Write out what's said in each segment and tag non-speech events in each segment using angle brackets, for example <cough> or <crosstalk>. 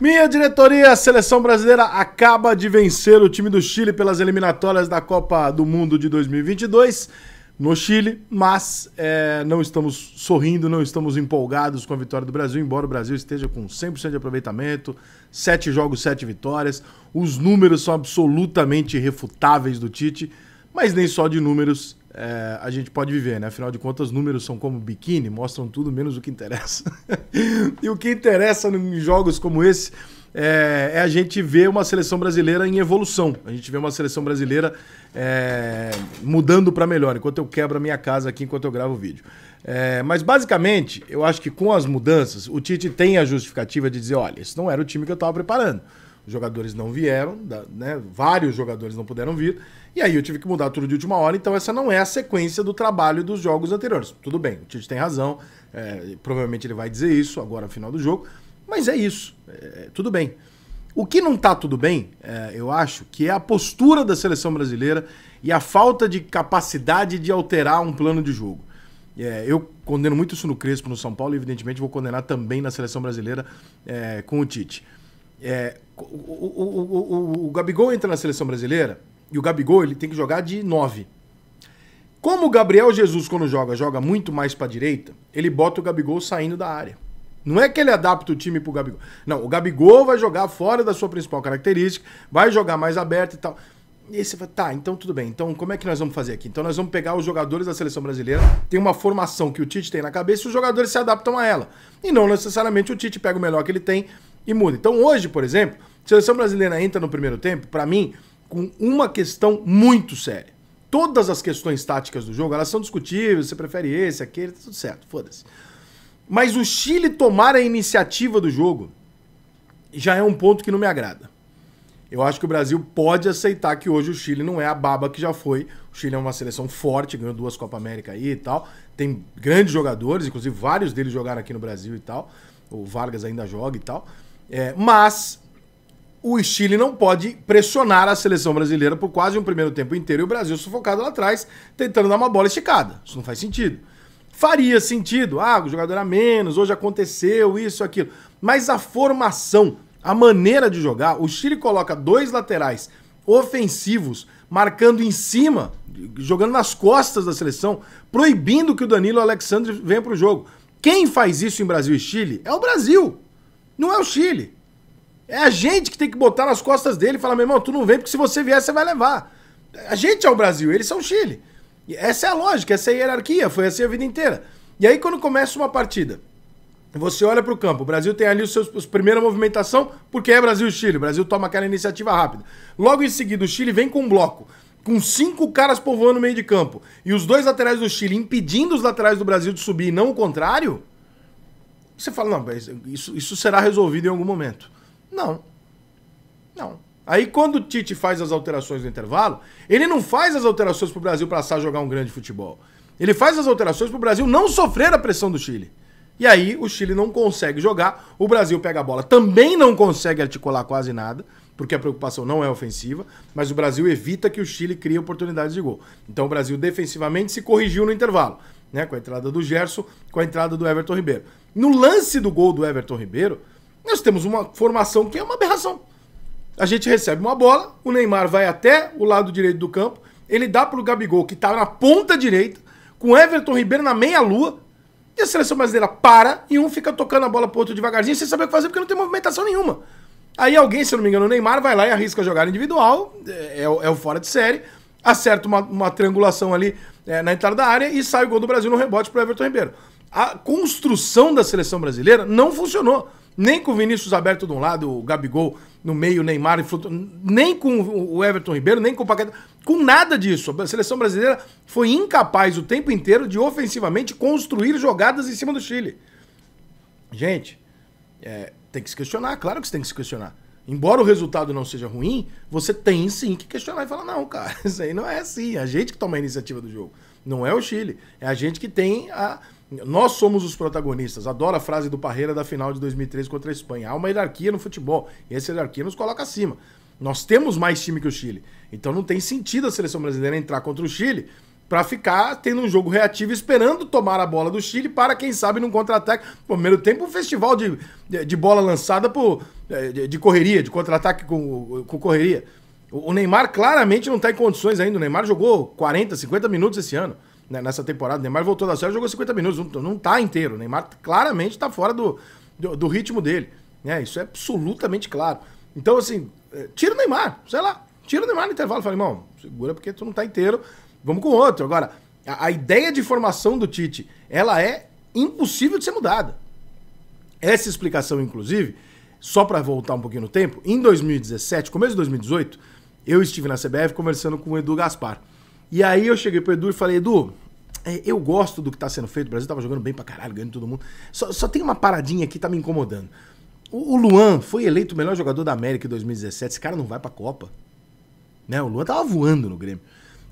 Minha diretoria, a seleção brasileira acaba de vencer o time do Chile pelas eliminatórias da Copa do Mundo de 2022 no Chile, mas é, não estamos sorrindo, não estamos empolgados com a vitória do Brasil, embora o Brasil esteja com 100% de aproveitamento, sete jogos, sete vitórias. Os números são absolutamente refutáveis do Tite, mas nem só de números é, a gente pode viver, né? Afinal de contas, números são como biquíni, mostram tudo menos o que interessa. <laughs> e o que interessa em jogos como esse é, é, a gente ver uma seleção brasileira em evolução. A gente vê uma seleção brasileira é, mudando para melhor, enquanto eu quebro a minha casa aqui, enquanto eu gravo o vídeo. É, mas basicamente, eu acho que com as mudanças, o Tite tem a justificativa de dizer: olha, esse não era o time que eu estava preparando jogadores não vieram, né? Vários jogadores não puderam vir. E aí eu tive que mudar tudo de última hora, então essa não é a sequência do trabalho dos jogos anteriores. Tudo bem, o Tite tem razão, é, provavelmente ele vai dizer isso agora no final do jogo, mas é isso, é, tudo bem. O que não está tudo bem, é, eu acho, que é a postura da seleção brasileira e a falta de capacidade de alterar um plano de jogo. É, eu condeno muito isso no Crespo, no São Paulo, e evidentemente vou condenar também na seleção brasileira é, com o Tite. É, o, o, o, o, Gabigol entra na seleção brasileira e o Gabigol ele tem que jogar de 9. Como o Gabriel Jesus, quando joga, joga muito mais pra direita, ele bota o Gabigol saindo da área. Não é que ele adapta o time pro Gabigol. Não, o Gabigol vai jogar fora da sua principal característica, vai jogar mais aberto e tal. E aí você fala, tá, então tudo bem. Então como é que nós vamos fazer aqui? Então nós vamos pegar os jogadores da seleção brasileira, tem uma formação que o Tite tem na cabeça e os jogadores se adaptam a ela. E não necessariamente o Tite pega o melhor que ele tem e muda. Então hoje, por exemplo, a seleção brasileira entra no primeiro tempo, para mim, com uma questão muito séria. Todas as questões táticas do jogo, elas são discutíveis, você prefere esse, aquele, tá tudo certo, foda-se. Mas o Chile tomar a iniciativa do jogo já é um ponto que não me agrada. Eu acho que o Brasil pode aceitar que hoje o Chile não é a baba que já foi. O Chile é uma seleção forte, ganhou duas Copa América aí e tal. Tem grandes jogadores, inclusive vários deles jogaram aqui no Brasil e tal. O Vargas ainda joga e tal. É, mas o Chile não pode pressionar a seleção brasileira por quase um primeiro tempo inteiro e o Brasil sufocado lá atrás, tentando dar uma bola esticada. Isso não faz sentido. Faria sentido, ah, o jogador era menos, hoje aconteceu isso, aquilo. Mas a formação, a maneira de jogar, o Chile coloca dois laterais ofensivos, marcando em cima, jogando nas costas da seleção, proibindo que o Danilo Alexandre venha para o jogo. Quem faz isso em Brasil e Chile é o Brasil. Não é o Chile. É a gente que tem que botar nas costas dele e falar, meu irmão, tu não vem porque se você vier, você vai levar. A gente é o Brasil, eles são o Chile. Essa é a lógica, essa é a hierarquia, foi assim a vida inteira. E aí quando começa uma partida, você olha para o campo, o Brasil tem ali os seus os primeira movimentação, porque é Brasil e Chile, o Brasil toma aquela iniciativa rápida. Logo em seguida, o Chile vem com um bloco, com cinco caras povoando o meio de campo, e os dois laterais do Chile impedindo os laterais do Brasil de subir, e não o contrário, você fala, não, isso, isso será resolvido em algum momento. Não. Não. Aí quando o Tite faz as alterações no intervalo, ele não faz as alterações para o Brasil passar a jogar um grande futebol. Ele faz as alterações para o Brasil não sofrer a pressão do Chile. E aí o Chile não consegue jogar, o Brasil pega a bola, também não consegue articular quase nada, porque a preocupação não é ofensiva, mas o Brasil evita que o Chile crie oportunidades de gol. Então o Brasil defensivamente se corrigiu no intervalo né? Com a entrada do Gerson, com a entrada do Everton Ribeiro. No lance do gol do Everton Ribeiro, nós temos uma formação que é uma aberração. A gente recebe uma bola, o Neymar vai até o lado direito do campo, ele dá para o Gabigol, que está na ponta direita, com Everton Ribeiro na meia-lua, e a seleção brasileira para e um fica tocando a bola para outro devagarzinho sem saber o que fazer, porque não tem movimentação nenhuma. Aí alguém, se não me engano, o Neymar vai lá e arrisca jogar individual, é, é o é fora de série, acerta uma, uma triangulação ali é, na entrada da área e sai o gol do Brasil no rebote para Everton Ribeiro. A construção da seleção brasileira não funcionou. Nem com o Vinícius aberto de um lado, o Gabigol no meio, o Neymar, nem com o Everton Ribeiro, nem com o Paquetá, com nada disso. A seleção brasileira foi incapaz o tempo inteiro de ofensivamente construir jogadas em cima do Chile. Gente, é, tem que se questionar, claro que você tem que se questionar. Embora o resultado não seja ruim, você tem sim que questionar e falar: não, cara, <laughs> isso aí não é assim. É a gente que toma a iniciativa do jogo. Não é o Chile. É a gente que tem a. Nós somos os protagonistas. Adoro a frase do Parreira da final de 2013 contra a Espanha. Há uma hierarquia no futebol. E essa hierarquia nos coloca acima. Nós temos mais time que o Chile. Então não tem sentido a seleção brasileira entrar contra o Chile para ficar tendo um jogo reativo, esperando tomar a bola do Chile para, quem sabe, num contra-ataque. No primeiro tempo, um festival de, de, bola lançada por, é, de, correria, de contra-ataque com, com correria. O, Neymar claramente não está em condições ainda. O Neymar jogou 40, 50 minutos esse ano, né, nessa temporada. O Neymar voltou da série jogou 50 minutos. Não, não tá inteiro. O Neymar claramente está fora do, do, do, ritmo dele. Né? Isso é absolutamente claro. Então, assim, é, tira o Neymar, sei lá. Tira o Neymar no intervalo. Fala, irmão, segura porque tu não tá inteiro vamos com outro. Agora, a, a ideia de formação do Tite, ela é impossível de ser mudada. Essa explicação, inclusive, só para voltar um pouquinho no tempo, em 2017, começo de 2018, eu estive na CBF conversando com o Edu Gaspar. E aí eu cheguei pro Edu e falei, Edu, é, eu gosto do que tá sendo feito, o Brasil tava jogando bem pra caralho, ganhando todo mundo. Só, só tem uma paradinha aqui que tá me incomodando. O, Luan foi eleito o melhor jogador da América em 2017, esse cara não vai pra Copa. Né? O Luan tava voando no Grêmio.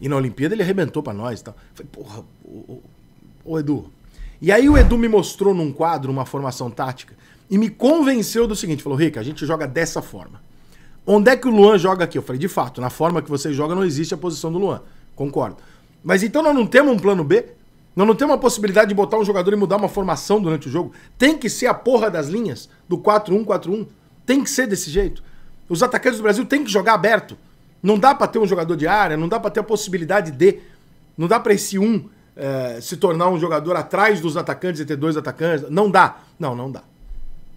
E na Olimpíada ele arrebentou para nós. tal. Falei, porra, ô, ô, ô Edu. E aí o Edu me mostrou num quadro uma formação tática e me convenceu do seguinte: falou, Rica, a gente joga dessa forma. Onde é que o Luan joga aqui? Eu falei, de fato, na forma que você joga não existe a posição do Luan. Concordo. Mas então nós não temos um plano B? Nós não temos uma possibilidade de botar um jogador e mudar uma formação durante o jogo? Tem que ser a porra das linhas do 4-1-4-1. Tem que ser desse jeito. Os atacantes do Brasil têm que jogar aberto. Não dá para ter um jogador de área, não dá para ter a possibilidade de. Não dá para esse um é, se tornar um jogador atrás dos atacantes e ter dois atacantes. Não dá. Não, não dá.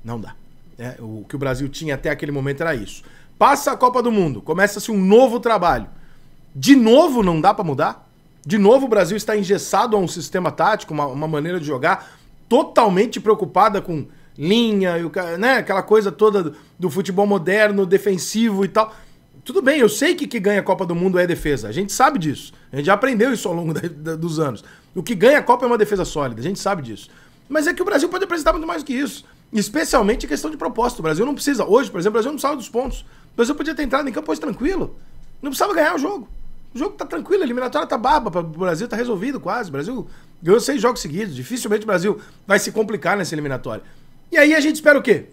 Não dá. É, o que o Brasil tinha até aquele momento era isso. Passa a Copa do Mundo, começa-se um novo trabalho. De novo não dá para mudar? De novo o Brasil está engessado a um sistema tático, uma, uma maneira de jogar totalmente preocupada com linha, né, aquela coisa toda do, do futebol moderno, defensivo e tal. Tudo bem, eu sei que que ganha a Copa do Mundo é defesa. A gente sabe disso. A gente já aprendeu isso ao longo <laughs> da, da, dos anos. O que ganha a Copa é uma defesa sólida. A gente sabe disso. Mas é que o Brasil pode apresentar muito mais do que isso. Especialmente em questão de proposta. O Brasil não precisa. Hoje, por exemplo, o Brasil não saiu dos pontos. O Brasil podia ter entrado em campo hoje tranquilo. Não precisava ganhar o jogo. O jogo tá tranquilo, a eliminatória tá baba. O Brasil tá resolvido quase. O Brasil ganhou seis jogos seguidos. Dificilmente o Brasil vai se complicar nessa eliminatória. E aí a gente espera o quê?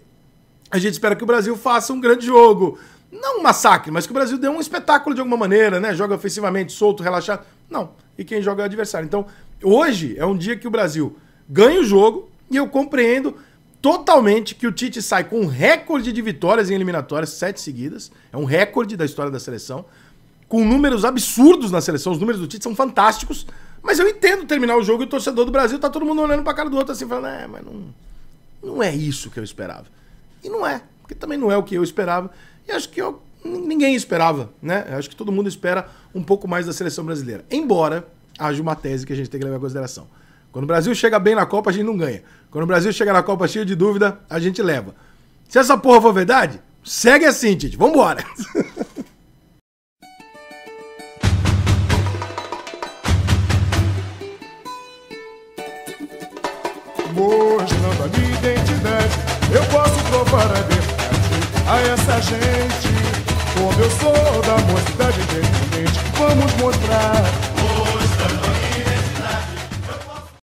A gente espera que o Brasil faça um grande jogo não um massacre, mas que o Brasil deu um espetáculo de alguma maneira, né? Joga ofensivamente, solto, relaxado. Não. E quem joga é o adversário. Então, hoje é um dia que o Brasil ganha o jogo e eu compreendo totalmente que o Tite sai com um recorde de vitórias em eliminatórias, sete seguidas. É um recorde da história da seleção. Com números absurdos na seleção, os números do Tite são fantásticos. Mas eu entendo terminar o jogo e o torcedor do Brasil tá todo mundo olhando pra cara do outro assim, falando, é, mas não, não é isso que eu esperava. E não é, porque também não é o que eu esperava. E acho que eu, ninguém esperava, né? Eu acho que todo mundo espera um pouco mais da seleção brasileira. Embora haja uma tese que a gente tem que levar em consideração. Quando o Brasil chega bem na Copa, a gente não ganha. Quando o Brasil chega na Copa cheio de dúvida, a gente leva. Se essa porra for verdade, segue assim, Tite. Vambora! <laughs> Mostrando a minha identidade, eu posso provar a verdade a essa gente como eu sou da mocidade independente, Vamos mostrar